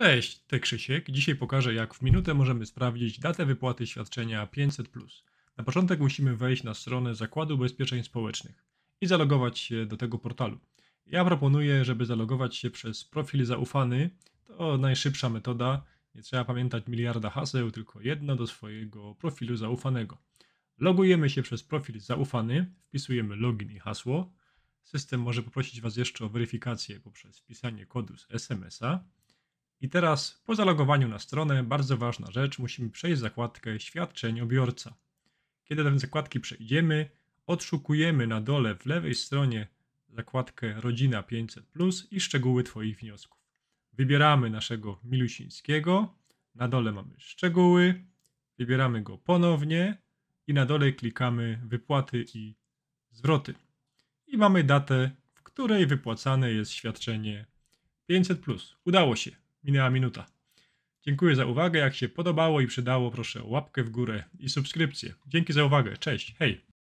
Cześć, to Krzysiek. Dzisiaj pokażę, jak w minutę możemy sprawdzić datę wypłaty świadczenia 500. Na początek musimy wejść na stronę Zakładu Ubezpieczeń Społecznych i zalogować się do tego portalu. Ja proponuję, żeby zalogować się przez profil zaufany. To najszybsza metoda. Nie trzeba pamiętać miliarda haseł, tylko jedno do swojego profilu zaufanego. Logujemy się przez profil zaufany, wpisujemy login i hasło. System może poprosić Was jeszcze o weryfikację poprzez wpisanie kodu z SMS-a. I teraz, po zalogowaniu na stronę, bardzo ważna rzecz, musimy przejść zakładkę obiorca. Kiedy do tej zakładki przejdziemy, odszukujemy na dole w lewej stronie zakładkę Rodzina 500 plus i szczegóły Twoich wniosków. Wybieramy naszego Milusińskiego, na dole mamy szczegóły, wybieramy go ponownie i na dole klikamy wypłaty i zwroty. I mamy datę, w której wypłacane jest świadczenie 500. plus. Udało się. Minęła minuta. Dziękuję za uwagę. Jak się podobało i przydało, proszę o łapkę w górę i subskrypcję. Dzięki za uwagę. Cześć. Hej.